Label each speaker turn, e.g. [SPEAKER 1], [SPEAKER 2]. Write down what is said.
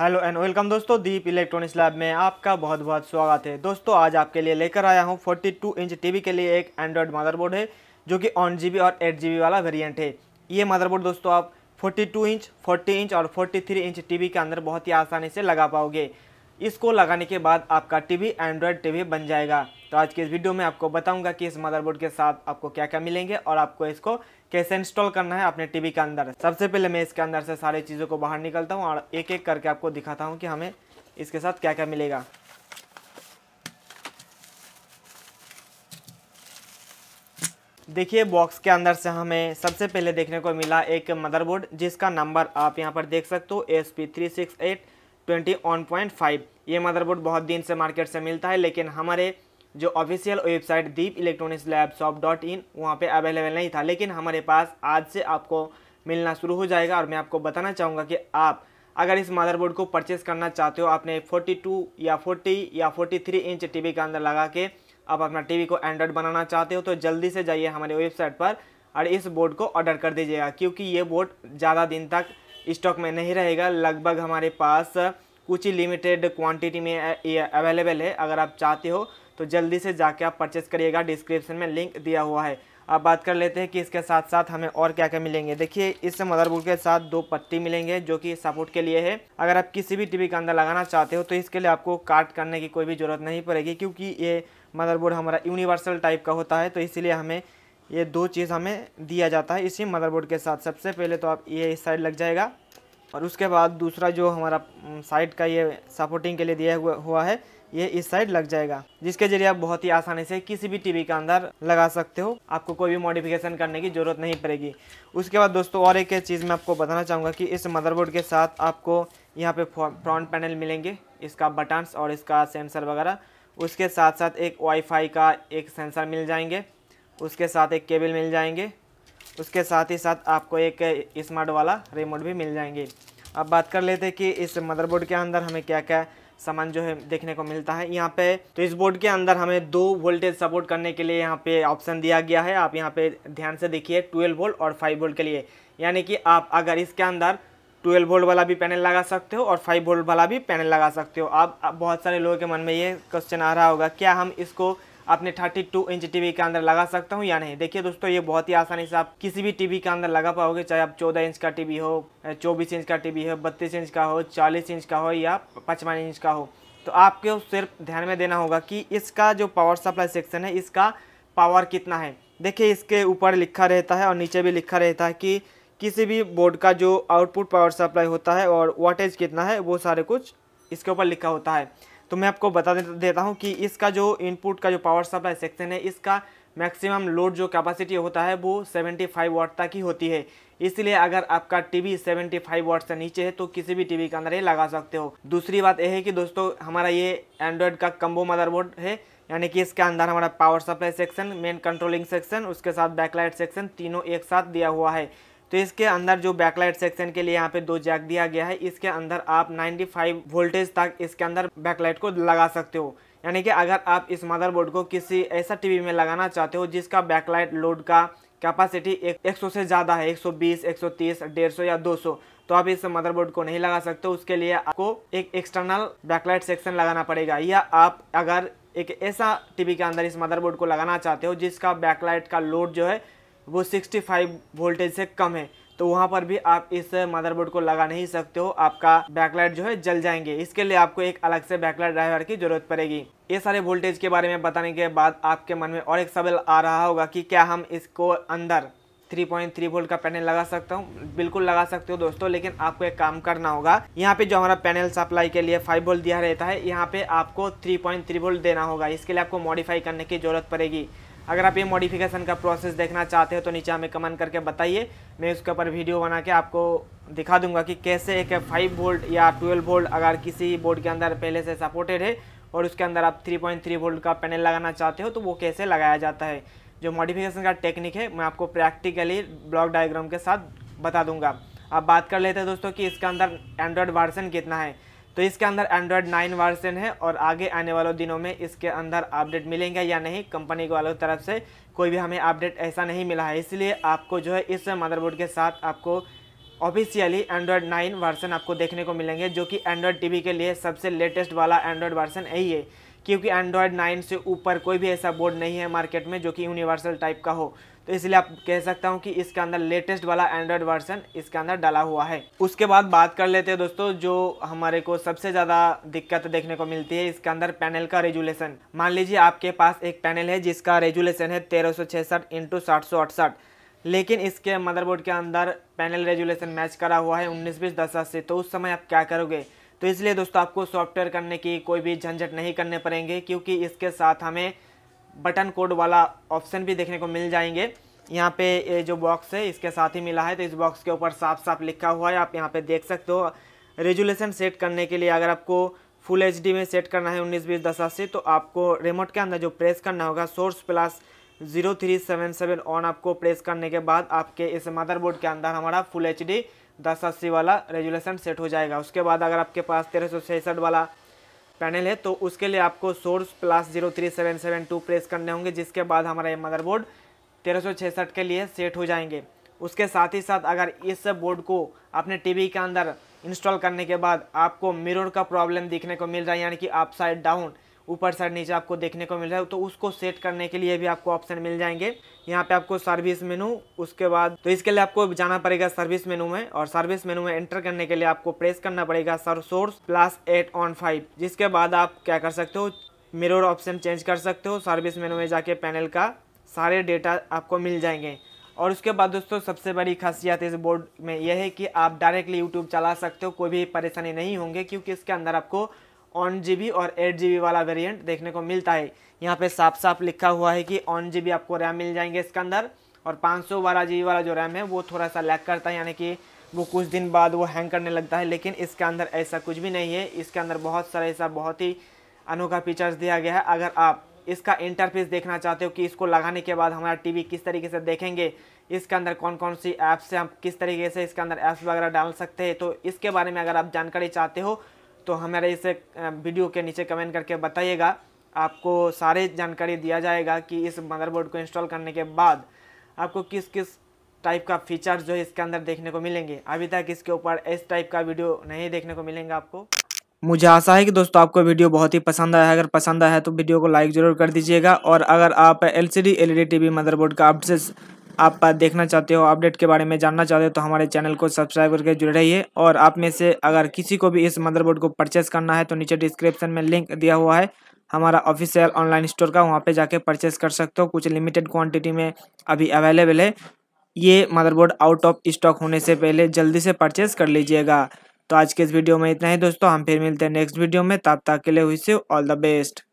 [SPEAKER 1] hello and welcome दोस्तों दीप electronics lab में आपका बहुत बहुत स्वागत है दोस्तों आज आपके लिए लेकर आया हूँ 42 इंच टीवी के लिए एक एंड्रॉयड मदरबोर्ड है जो कि ऑन जी और एट जी वाला वेरिएंट है ये मदरबोर्ड दोस्तों आप 42 इंच 40 इंच और 43 इंच टीवी के अंदर बहुत ही आसानी से लगा पाओगे इसको लगाने के बाद आपका टीवी एंड्रॉयड टीवी बन जाएगा तो आज के इस वीडियो में आपको बताऊंगा कि इस मदरबोर्ड के साथ आपको क्या क्या मिलेंगे और आपको इसको कैसे इंस्टॉल करना है अपने टीवी के अंदर सबसे पहले मैं इसके अंदर से सारी चीज़ों को बाहर निकलता हूँ और एक एक करके आपको दिखाता हूँ कि हमें इसके साथ क्या क्या मिलेगा देखिए बॉक्स के अंदर से हमें सबसे पहले देखने को मिला एक मदरबोर्ड जिसका नंबर आप यहां पर देख सकते हो S P three six eight twenty one point five ये मदरबोर्ड बहुत दिन से मार्केट से मिलता है लेकिन हमारे जो official website Deep electronics lab shop dot in वहाँ पर अवेलेबल नहीं था लेकिन हमारे पास आज से आपको मिलना शुरू हो जाएगा और मैं आपको बताना चाहूँगा कि आप अगर इस मदरबोर्ड को परचेस करना चाहते हो आपने 42 या 40 या 43 इंच टीवी के अंदर लगा के आप अपना टीवी को एंड्रॉयड बनाना चाहते हो तो जल्दी से जाइए हमारे वेबसाइट पर और इस बोर्ड को ऑर्डर कर दीजिएगा क्योंकि ये बोर्ड ज़्यादा दिन तक स्टॉक में नहीं रहेगा लगभग हमारे पास कुछ ही लिमिटेड क्वांटिटी में अवेलेबल है अगर आप चाहते हो तो जल्दी से जाके आप परचेस करिएगा डिस्क्रिप्शन में लिंक दिया हुआ है अब बात कर लेते हैं कि इसके साथ साथ हमें और क्या क्या मिलेंगे देखिए इस मदरबोर्ड के साथ दो पट्टी मिलेंगे जो कि सपोर्ट के लिए है अगर आप किसी भी टीवी के अंदर लगाना चाहते हो तो इसके लिए आपको काट करने की कोई भी ज़रूरत नहीं पड़ेगी क्योंकि ये मदरबोर्ड हमारा यूनिवर्सल टाइप का होता है तो इसीलिए हमें ये दो चीज़ हमें दिया जाता है इसी मदरबोर्ड के साथ सबसे पहले तो आप ये इस साइड लग जाएगा और उसके बाद दूसरा जो हमारा साइड का ये सपोर्टिंग के लिए दिया हुआ हुआ है ये इस साइड लग जाएगा जिसके जरिए आप बहुत ही आसानी से किसी भी टीवी के अंदर लगा सकते हो आपको कोई भी मॉडिफिकेशन करने की ज़रूरत नहीं पड़ेगी उसके बाद दोस्तों और एक चीज़ मैं आपको बताना चाहूँगा कि इस मदरबोर्ड के साथ आपको यहाँ पे फ्रंट पैनल मिलेंगे इसका बटन्स और इसका सेंसर वगैरह उसके साथ साथ एक वाईफाई का एक सेंसर मिल जाएंगे उसके साथ एक केबल मिल जाएंगे उसके साथ ही साथ आपको एक स्मार्ट वाला रिमोट भी मिल जाएंगे अब बात कर लेते हैं कि इस मदरबोर्ड के अंदर हमें क्या क्या सामान जो है देखने को मिलता है यहाँ पे तो इस बोर्ड के अंदर हमें दो वोल्टेज सपोर्ट करने के लिए यहाँ पे ऑप्शन दिया गया है आप यहाँ पे ध्यान से देखिए 12 वोल्ट और 5 वोल्ट के लिए यानी कि आप अगर इसके अंदर 12 वोल्ट वाला भी पैनल लगा सकते हो और 5 वोल्ट वाला भी पैनल लगा सकते हो आप बहुत सारे लोगों के मन में ये क्वेश्चन आ रहा होगा क्या हम इसको अपने 32 इंच टीवी के अंदर लगा सकता हूँ या नहीं देखिए दोस्तों ये बहुत ही आसानी से आप किसी भी टीवी के अंदर लगा पाओगे चाहे आप 14 इंच का टीवी हो 24 इंच का टीवी हो 32 इंच का हो 40 इंच का हो या पचपन इंच का हो तो आपको सिर्फ ध्यान में देना होगा कि इसका जो पावर सप्लाई सेक्शन है इसका पावर कितना है देखिए इसके ऊपर लिखा रहता है और नीचे भी लिखा रहता है कि किसी भी बोर्ड का जो आउटपुट पावर सप्लाई होता है और वाटेज कितना है वो सारे कुछ इसके ऊपर लिखा होता है तो मैं आपको बता देता हूँ कि इसका जो इनपुट का जो पावर सप्लाई सेक्शन है इसका मैक्सिमम लोड जो कैपेसिटी होता है वो 75 वाट तक ही होती है इसलिए अगर आपका टीवी 75 वाट से नीचे है तो किसी भी टीवी के अंदर ये लगा सकते हो दूसरी बात यह है कि दोस्तों हमारा ये एंड्रॉयड का कम्बो मदरबोर्ड है यानी कि इसके अंदर हमारा power supply section main controlling section उसके साथ बैकलाइट सेक्शन तीनों एक साथ दिया हुआ है तो इसके अंदर जो बैकलाइट सेक्शन के लिए यहाँ पे दो जैक दिया गया है इसके अंदर आप 95 वोल्टेज तक इसके अंदर बैकलाइट को लगा सकते हो यानी कि अगर आप इस मदरबोर्ड को किसी ऐसा टीवी में लगाना चाहते हो जिसका बैकलाइट लोड का कैपेसिटी एक 100 से ज़्यादा है 120, 130, 150 या 200 तो आप इस मदरबोर्ड को नहीं लगा सकते उसके लिए आपको एक एक्सटर्नल बैकलाइट सेक्शन लगाना पड़ेगा या आप अगर एक ऐसा टीवी के अंदर इस मदरबोर्ड को लगाना चाहते हो जिसका बैकलाइट का लोड जो है वो 65 वोल्टेज से कम है तो वहाँ पर भी आप इस मदरबोर्ड को लगा नहीं सकते हो आपका बैकलाइट जो है जल जाएंगे इसके लिए आपको एक अलग से बैकलाइट ड्राइवर की जरूरत पड़ेगी ये सारे वोल्टेज के बारे में बताने के बाद आपके मन में और एक सवाल आ रहा होगा कि क्या हम इसको अंदर 3.3 वोल्ट का पैनल लगा सकता हूँ बिल्कुल लगा सकते हो दोस्तों लेकिन आपको एक काम करना होगा यहाँ पे जो हमारा पैनल सप्लाई के लिए 5 वोल्ट दिया रहता है यहाँ पे आपको 3.3 वोल्ट देना होगा इसके लिए आपको मॉडिफाई करने की जरूरत पड़ेगी अगर आप ये मॉडिफिकेशन का प्रोसेस देखना चाहते हो तो नीचे हमें कमेंट करके बताइए मैं उसके ऊपर वीडियो बना के आपको दिखा दूंगा कि कैसे एक फाइव वोल्ट या ट्वेल्व वोल्ट अगर किसी बोर्ड के अंदर पहले से सपोर्टेड है और उसके अंदर आप थ्री पॉइंट थ्री वोल्ट का पैनल लगाना चाहते हो तो वो कैसे लगाया जाता है जो मॉडिफिकेशन का टेक्निक है मैं आपको प्रैक्टिकली ब्लॉक डायग्राम के साथ बता दूंगा अब बात कर लेते हैं दोस्तों कि इसके अंदर एंड्रॉयड वर्सन कितना है तो इसके अंदर एंड्रॉयड नाइन वर्जन है और आगे आने वाले दिनों में इसके अंदर अपडेट मिलेंगे या नहीं कंपनी वालों की तरफ से कोई भी हमें अपडेट ऐसा नहीं मिला है इसलिए आपको जो है इस मदरबोर्ड के साथ आपको ऑफिशियली एंड्रॉयड नाइन वर्सन आपको देखने को मिलेंगे जो कि एंड्रॉयड टी के लिए सबसे लेटेस्ट वाला एंड्रॉयड वर्सन यही है क्योंकि एंड्रॉयड नाइन से ऊपर कोई भी ऐसा बोर्ड नहीं है मार्केट में जो कि यूनिवर्सल टाइप का हो तो इसलिए आप कह सकता हूँ कि इसके अंदर लेटेस्ट वाला एंड्रॉयड वर्सन इसके अंदर डाला हुआ है उसके बाद बात कर लेते हैं दोस्तों जो हमारे को सबसे ज़्यादा दिक्कत देखने को मिलती है इसके अंदर पैनल का रेजुलेशन मान लीजिए आपके पास एक पैनल है जिसका रेजुलेशन है तेरह सौ इंटू साठ सौ अड़सठ लेकिन इसके मदरबोर्ड के अंदर पैनल रेजुलेशन मैच करा हुआ है उन्नीस बीस दस से तो उस समय आप क्या करोगे तो इसलिए दोस्तों आपको सॉफ्टवेयर करने की कोई भी झंझट नहीं करने पड़ेंगे क्योंकि इसके साथ हमें बटन कोड वाला ऑप्शन भी देखने को मिल जाएंगे यहाँ पे ये जो बॉक्स है इसके साथ ही मिला है तो इस बॉक्स के ऊपर साफ साफ लिखा हुआ है आप यहाँ पे देख सकते हो रेजुलेशन सेट करने के लिए अगर आपको फुल एच में सेट करना है उन्नीस बीस दस अस्सी तो आपको रिमोट के अंदर जो प्रेस करना होगा source plus zero three seven seven on आपको प्रेस करने के बाद आपके इस मदरबोर्ड के अंदर हमारा फुल एच डी दस अस्सी वाला रेजुलेशन सेट हो जाएगा उसके बाद अगर आपके पास तेरह सौ वाला पैनल है तो उसके लिए आपको source plus zero three seven seven two press करने होंगे जिसके बाद हमारा ये मदरबोर्ड तेरह सौ छियासठ के लिए सेट हो जाएंगे उसके साथ ही साथ अगर इस बोर्ड को अपने टीवी के अंदर इंस्टॉल करने के बाद आपको मिरर का प्रॉब्लम दिखने को मिल रहा है यानी कि आप साइड डाउन ऊपर साइड नीचे आपको देखने को मिल रहा है तो उसको सेट करने के लिए भी आपको ऑप्शन मिल जाएंगे यहाँ पे आपको सर्विस मेनू उसके बाद तो इसके लिए आपको जाना पड़ेगा सर्विस मेनू में और सर्विस मेनू में एंटर करने के लिए आपको प्रेस करना पड़ेगा sir source plus eight on five जिसके बाद आप क्या कर सकते हो मिरर ऑप्शन चेंज कर सकते हो सर्विस मेनू में जाके पैनल का सारे डेटा आपको मिल जाएंगे और उसके बाद दोस्तों सबसे बड़ी खासियत इस बोर्ड में यह है कि आप डायरेक्टली यूट्यूब चला सकते हो कोई भी परेशानी नहीं होंगे क्योंकि इसके अंदर आपको ऑन जी और एट जी वाला वेरिएंट देखने को मिलता है यहाँ पे साफ साफ लिखा हुआ है कि ऑन जी आपको रैम मिल जाएंगे इसके अंदर और पाँच सौ बारह जी वाला जो रैम है वो थोड़ा सा लैक करता है यानी कि वो कुछ दिन बाद वो हैंग करने लगता है लेकिन इसके अंदर ऐसा कुछ भी नहीं है इसके अंदर बहुत सारा ऐसा बहुत ही अनोखा फीचर्स दिया गया है अगर आप इसका इंटरफेस देखना चाहते हो कि इसको लगाने के बाद हमारा टी किस तरीके से देखेंगे इसके अंदर कौन कौन सी ऐप्स हैं हम किस तरीके से इसके अंदर ऐप्स वगैरह डाल सकते हैं तो इसके बारे में अगर आप जानकारी चाहते हो तो हमारे इस वीडियो के नीचे कमेंट करके बताइएगा आपको सारे जानकारी दिया जाएगा कि इस मदरबोर्ड को इंस्टॉल करने के बाद आपको किस किस टाइप का फीचर जो है इसके अंदर देखने को मिलेंगे अभी तक इसके ऊपर इस टाइप का वीडियो नहीं देखने को मिलेंगे आपको मुझे आशा है कि दोस्तों आपको वीडियो बहुत ही पसंद आया अगर पसंद आया है तो वीडियो को लाइक जरूर कर दीजिएगा और अगर आप L C D L E D T V motherboard का अपडेट आप देखना चाहते हो अपडेट के बारे में जानना चाहते हो तो हमारे चैनल को सब्सक्राइब करके जुड़े रहिए और आप में से अगर किसी को भी इस मदरबोर्ड को परचेस करना है तो नीचे डिस्क्रिप्शन में लिंक दिया हुआ है हमारा ऑफिशियल ऑनलाइन स्टोर का वहाँ पे जाके परचेस कर सकते हो कुछ लिमिटेड क्वांटिटी में अभी अवेलेबल है ये मदरबोर्ड आउट ऑफ स्टॉक होने से पहले जल्दी से परचेस कर लीजिएगा तो आज के इस वीडियो में इतना ही दोस्तों हम फिर मिलते हैं नेक्स्ट वीडियो में तब तक के लिए हुई से ऑल द बेस्ट